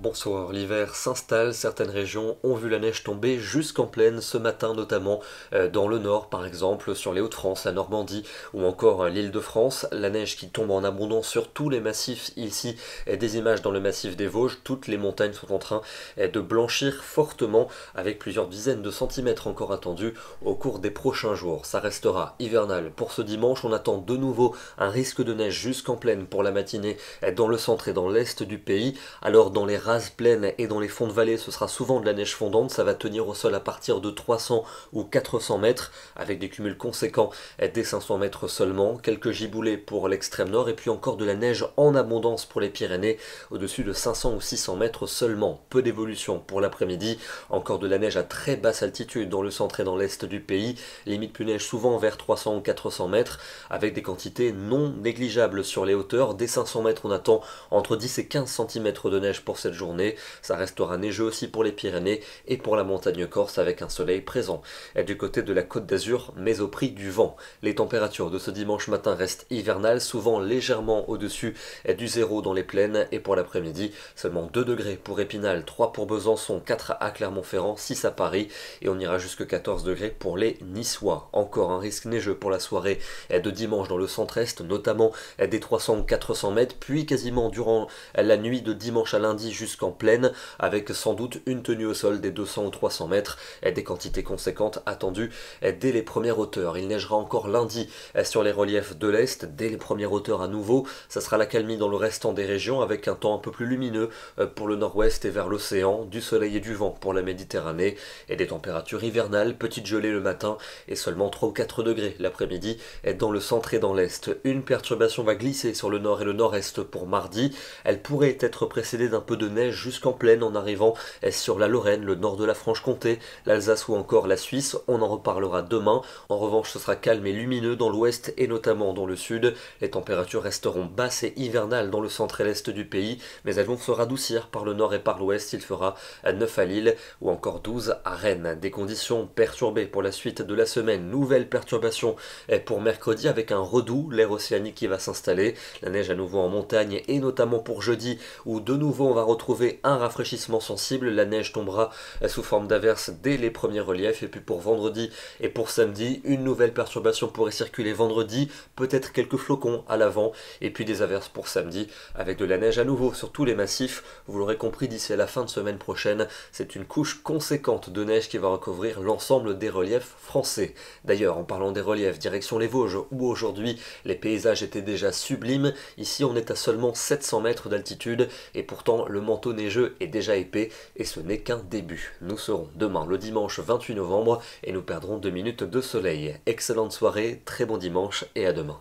Bonsoir, l'hiver s'installe, certaines régions ont vu la neige tomber jusqu'en plaine ce matin notamment, euh, dans le nord par exemple, sur les Hauts-de-France, la Normandie ou encore euh, l'île de France, la neige qui tombe en abondance sur tous les massifs ici, des images dans le massif des Vosges, toutes les montagnes sont en train euh, de blanchir fortement avec plusieurs dizaines de centimètres encore attendus au cours des prochains jours. Ça restera hivernal pour ce dimanche, on attend de nouveau un risque de neige jusqu'en plaine pour la matinée dans le centre et dans l'est du pays, alors dans les plaine et dans les fonds de vallée, ce sera souvent de la neige fondante. Ça va tenir au sol à partir de 300 ou 400 mètres, avec des cumuls conséquents des 500 mètres seulement. Quelques giboulées pour l'extrême nord et puis encore de la neige en abondance pour les Pyrénées, au-dessus de 500 ou 600 mètres seulement. Peu d'évolution pour l'après-midi. Encore de la neige à très basse altitude dans le centre et dans l'est du pays. Limite plus neige souvent vers 300 ou 400 mètres, avec des quantités non négligeables sur les hauteurs. des 500 mètres, on attend entre 10 et 15 cm de neige pour cette journée. Ça restera neigeux aussi pour les Pyrénées et pour la montagne corse avec un soleil présent. Et du côté de la Côte d'Azur, mais au prix du vent. Les températures de ce dimanche matin restent hivernales, souvent légèrement au-dessus du zéro dans les plaines et pour l'après-midi, seulement 2 degrés pour Épinal, 3 pour Besançon, 4 à Clermont-Ferrand, 6 à Paris et on ira jusque 14 degrés pour les Niçois. Encore un risque neigeux pour la soirée de dimanche dans le centre-est, notamment des 300 400 mètres, puis quasiment durant la nuit de dimanche à lundi jusqu'à jusqu'en plaine, avec sans doute une tenue au sol des 200 ou 300 mètres et des quantités conséquentes attendues dès les premières hauteurs. Il neigera encore lundi sur les reliefs de l'Est, dès les premières hauteurs à nouveau. Ça sera la calmie dans le restant des régions, avec un temps un peu plus lumineux euh, pour le nord-ouest et vers l'océan, du soleil et du vent pour la Méditerranée, et des températures hivernales, petite gelée le matin et seulement 3 ou 4 degrés l'après-midi dans le centre et dans l'est. Une perturbation va glisser sur le nord et le nord-est pour mardi. Elle pourrait être précédée d'un peu de neige jusqu'en plaine en arrivant sur la Lorraine, le nord de la Franche-Comté, l'Alsace ou encore la Suisse. On en reparlera demain. En revanche, ce sera calme et lumineux dans l'ouest et notamment dans le sud. Les températures resteront basses et hivernales dans le centre et l'est du pays, mais elles vont se radoucir par le nord et par l'ouest. Il fera 9 à Lille ou encore 12 à Rennes. Des conditions perturbées pour la suite de la semaine. Nouvelle perturbation pour mercredi avec un redoux, l'air océanique qui va s'installer. La neige à nouveau en montagne et notamment pour jeudi où de nouveau on va retrouver un rafraîchissement sensible, la neige tombera euh, sous forme d'averses dès les premiers reliefs, et puis pour vendredi et pour samedi, une nouvelle perturbation pourrait circuler vendredi, peut-être quelques flocons à l'avant, et puis des averses pour samedi, avec de la neige à nouveau sur tous les massifs, vous l'aurez compris d'ici à la fin de semaine prochaine, c'est une couche conséquente de neige qui va recouvrir l'ensemble des reliefs français. D'ailleurs, en parlant des reliefs, direction les Vosges, où aujourd'hui les paysages étaient déjà sublimes, ici on est à seulement 700 mètres d'altitude, et pourtant le mont manteau neigeux est déjà épais et ce n'est qu'un début. Nous serons demain le dimanche 28 novembre et nous perdrons 2 minutes de soleil. Excellente soirée, très bon dimanche et à demain.